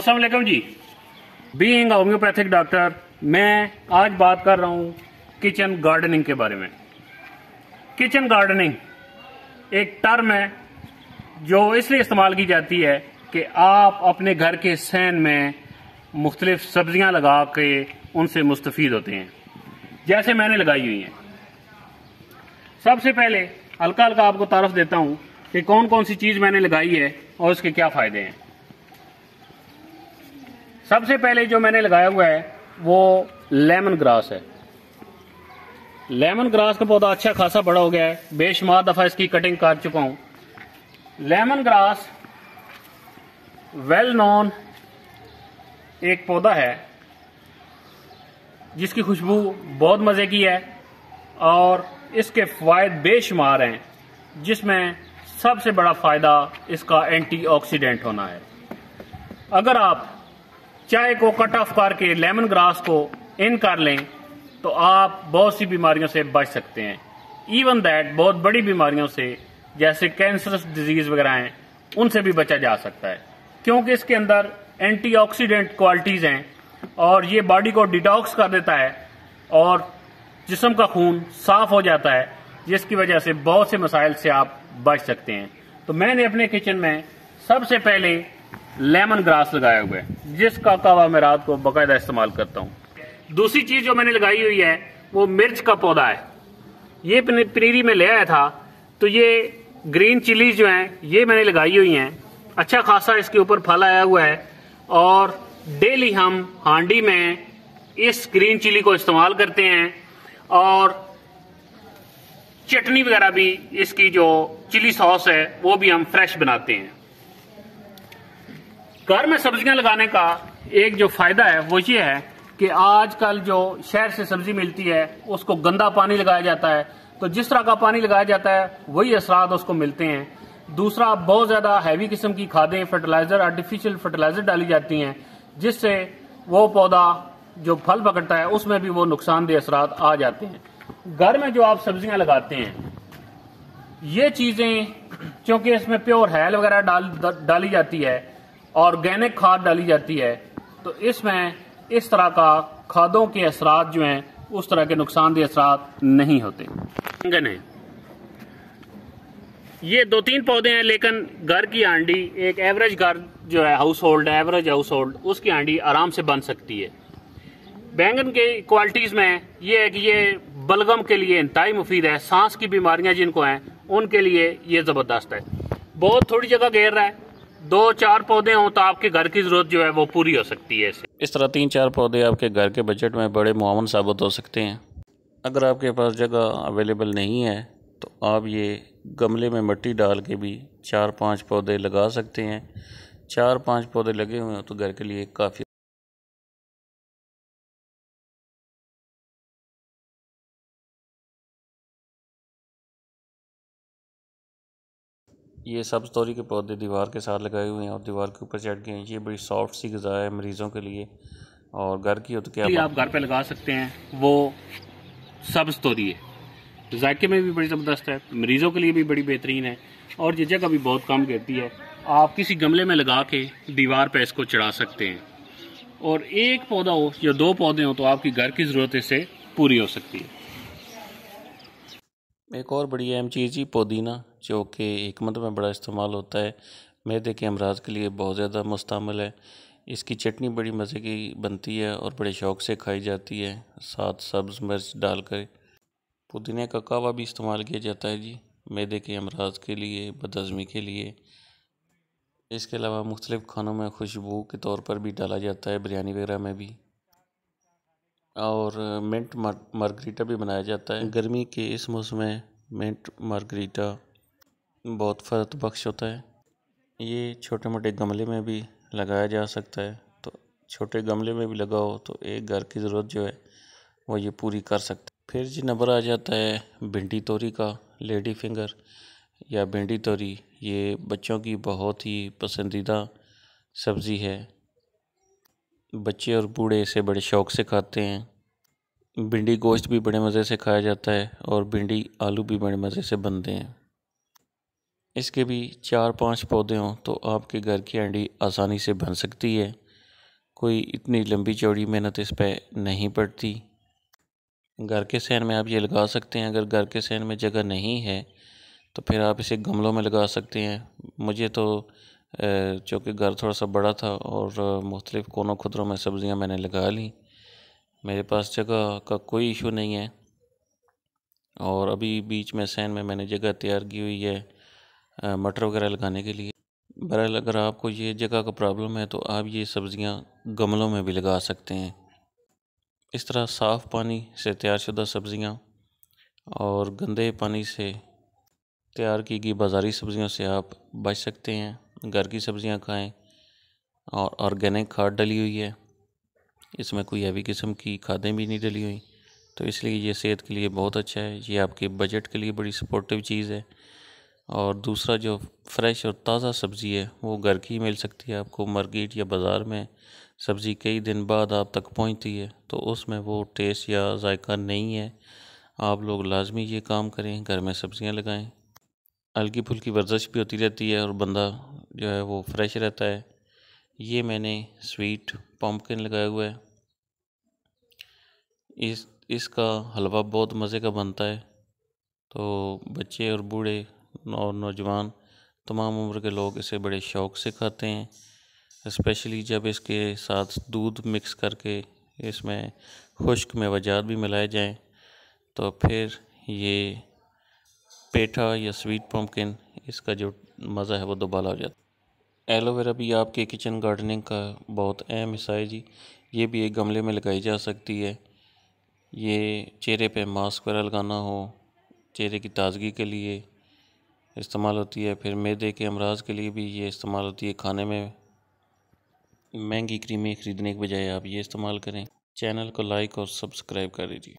Aslam ji being homeopathic doctor मैं आज बात कर रहा हूँ किचन गार्डनिंग के बारे में किचन गार्डनिंग एक टर्म है जो इसलिए इस्तेमाल की जाती है कि आप अपने घर के सहन में मुख्तलिफ सब्जियां लगा के उनसे मुस्तफ़ होते हैं जैसे मैंने लगाई हुई हैं सबसे पहले हल्का हल्का आपको तारफ देता हूँ कि कौन कौन सी चीज़ मैंने लगाई है और उसके क्या फ़ायदे हैं सबसे पहले जो मैंने लगाया हुआ है वो लेमन ग्रास है लेमन ग्रास का पौधा अच्छा खासा बड़ा हो गया है बेशुमार दफा इसकी कटिंग कर चुका हूं लेमन ग्रास वेल नॉन एक पौधा है जिसकी खुशबू बहुत मज़े की है और इसके फ़ायद बेशुमार हैं जिसमें सबसे बड़ा फ़ायदा इसका एंटीऑक्सीडेंट होना है अगर आप चाय को कट ऑफ करके लेमन ग्रास को इन कर लें तो आप बहुत सी बीमारियों से बच सकते हैं इवन दैट बहुत बड़ी बीमारियों से जैसे कैंसरस डिजीज वगैरह हैं उनसे भी बचा जा सकता है क्योंकि इसके अंदर एंटीऑक्सीडेंट क्वालिटीज़ हैं और ये बॉडी को डिटॉक्स कर देता है और जिसम का खून साफ हो जाता है जिसकी वजह से बहुत से मसाइल से आप बच सकते हैं तो मैंने अपने किचन में सबसे पहले लेमन ग्रास लगाया हुआ है जिसका कावा मैं रात को बकायदा इस्तेमाल करता हूँ दूसरी चीज जो मैंने लगाई हुई है वो मिर्च का पौधा है ये पनीरी में ले आया था तो ये ग्रीन चिली जो है ये मैंने लगाई हुई है अच्छा खासा इसके ऊपर फल आया हुआ है और डेली हम हांडी में इस ग्रीन चिली को इस्तेमाल करते हैं और चटनी वगैरह भी इसकी जो चिली सॉस है वो भी हम फ्रेश बनाते हैं घर में सब्जियां लगाने का एक जो फायदा है वो ये है कि आजकल जो शहर से सब्जी मिलती है उसको गंदा पानी लगाया जाता है तो जिस तरह का पानी लगाया जाता है वही असरात उसको मिलते हैं दूसरा बहुत ज़्यादा हैवी किस्म की खादें फर्टिलाइज़र आर्टिफिशियल फर्टिलाइज़र डाली जाती हैं जिससे वो पौधा जो फल पकड़ता है उसमें भी वो नुकसानदेह असरात आ जाते हैं घर में जो आप सब्जियां लगाते हैं ये चीज़ें क्योंकि इसमें प्योर हैल वगैरह डाल डाली जाती है ऑर्गेनिक खाद डाली जाती है तो इसमें इस तरह का खादों के असरा जो हैं उस तरह के नुकसानदेह असरा नहीं होते बैंगन है ये दो तीन पौधे हैं लेकिन घर की आंडी एक एवरेज घर जो है household average household उसकी आंडी आराम से बन सकती है बैंगन के क्वालिटीज़ में ये है कि ये बलगम के लिए इंतई मुफीद है सांस की बीमारियां जिनको हैं उनके लिए ये ज़बरदस्त है बहुत थोड़ी जगह घेर रहा है दो चार पौधे हों तो आपके घर की ज़रूरत जो है वो पूरी हो सकती है इस तरह तीन चार पौधे आपके घर के बजट में बड़े मामन साबित हो सकते हैं अगर आपके पास जगह अवेलेबल नहीं है तो आप ये गमले में मिट्टी डाल के भी चार पांच पौधे लगा सकते हैं चार पांच पौधे लगे हुए हैं तो घर के लिए काफ़ी ये सब स्टोरी के पौधे दीवार के साथ लगाए हुए हैं और दीवार के ऊपर चढ़ गए हैं ये बड़ी सॉफ्ट सी गज़ा है मरीज़ों के लिए और घर की हो तो क्या आप घर पे लगा सकते हैं वो सब स्टोरी है जायके में भी बड़ी ज़बरदस्त है मरीज़ों के लिए भी बड़ी बेहतरीन है और ये जगह भी बहुत कम गिरती है आप किसी गमले में लगा के दीवार पर इसको चढ़ा सकते हैं और एक पौधा हो या दो पौधे हो तो आपकी घर की ज़रूरत इसे पूरी हो सकती है एक और बड़ी अहम चीज़ जी पुदीना जो कि मत में बड़ा इस्तेमाल होता है मैदे के अमराज के लिए बहुत ज़्यादा मुस्तमल है इसकी चटनी बड़ी मज़े की बनती है और बड़े शौक़ से खाई जाती है साथ सब्ज़ मिर्च डालकर पुदीने का कावा भी इस्तेमाल किया जाता है जी मैदे के अमराज के लिए बदजमी के लिए इसके अलावा मुख्तलिफ़ खानों में खुशबू के तौर पर भी डाला जाता है बिरयानी वगैरह में भी और मिंट मार्गरीटा भी बनाया जाता है गर्मी के इस मौसम में मिंट मार्गरीटा बहुत फ़र्द बख्श होता है ये छोटे मोटे गमले में भी लगाया जा सकता है तो छोटे गमले में भी लगाओ तो एक घर की ज़रूरत जो है वो ये पूरी कर सकते फिर जी नंबर आ जाता है भिंडी तोरी का लेडी फिंगर या भिंडी तोरी ये बच्चों की बहुत ही पसंदीदा सब्ज़ी है बच्चे और बूढ़े इसे बड़े शौक़ से खाते हैं भिंडी गोश्त भी बड़े मज़े से खाया जाता है और भिंडी आलू भी बड़े मज़े से बनते हैं इसके भी चार पांच पौधे हों तो आपके घर की हंडी आसानी से बन सकती है कोई इतनी लंबी चौड़ी मेहनत इस पर नहीं पड़ती घर के सहन में आप ये लगा सकते हैं अगर घर के सहन में जगह नहीं है तो फिर आप इसे गमलों में लगा सकते हैं मुझे तो चूँकि घर थोड़ा सा बड़ा था और मुख्तलिफ़ कोनों खुदरों में सब्ज़ियाँ मैंने लगा ली मेरे पास जगह का कोई इशू नहीं है और अभी बीच में सहन में मैंने जगह तैयार की हुई है मटर वगैरह लगाने के लिए बहरहाल अगर आपको ये जगह का प्रॉब्लम है तो आप ये सब्ज़ियाँ गमलों में भी लगा सकते हैं इस तरह साफ़ पानी से तैयारशुदा सब्ज़ियाँ और गंदे पानी से तैयार की गई बाज़ारी सब्ज़ियों से आप बच सकते हैं घर की सब्ज़ियाँ खाएं और ऑर्गेनिक खाद डली हुई है इसमें कोई हैवी किस्म की खादें भी नहीं डली हुई तो इसलिए ये सेहत के लिए बहुत अच्छा है ये आपके बजट के लिए बड़ी सपोर्टिव चीज़ है और दूसरा जो फ्रेश और ताज़ा सब्ज़ी है वो घर की मिल सकती है आपको मार्केट या बाज़ार में सब्ज़ी कई दिन बाद आप तक पहुंचती है तो उसमें वो टेस्ट या जायका नहीं है आप लोग लाजमी ये काम करें घर में सब्ज़ियाँ लगाएं हल्की फुल्की वर्जिश भी होती रहती है और बंदा जो है वो फ्रेश रहता है ये मैंने स्वीट पम्पकिन लगाया हुआ है इस इसका हलवा बहुत मज़े का बनता है तो बच्चे और बूढ़े और नौजवान तमाम उम्र के लोग इसे बड़े शौक़ से खाते हैं इस्पेशली जब इसके साथ दूध मिक्स करके इसमें खुश्क मेवाजात भी मिलाए जाएँ तो फिर ये पेठा या स्वीट पम्पकिन इसका जो मज़ा है वो दोबाला हो जाता है एलोवेरा भी आपके किचन गार्डनिंग का बहुत अहम हिस्सा है जी ये भी एक गमले में लगाई जा सकती है ये चेहरे पे मास्क वगैरह लगाना हो चेहरे की ताज़गी के लिए इस्तेमाल होती है फिर मैदे के अमराज के लिए भी ये इस्तेमाल होती है खाने में महंगी क्रीमें ख़रीदने के बजाय आप ये इस्तेमाल करें चैनल को लाइक और सब्सक्राइब कर दीजिए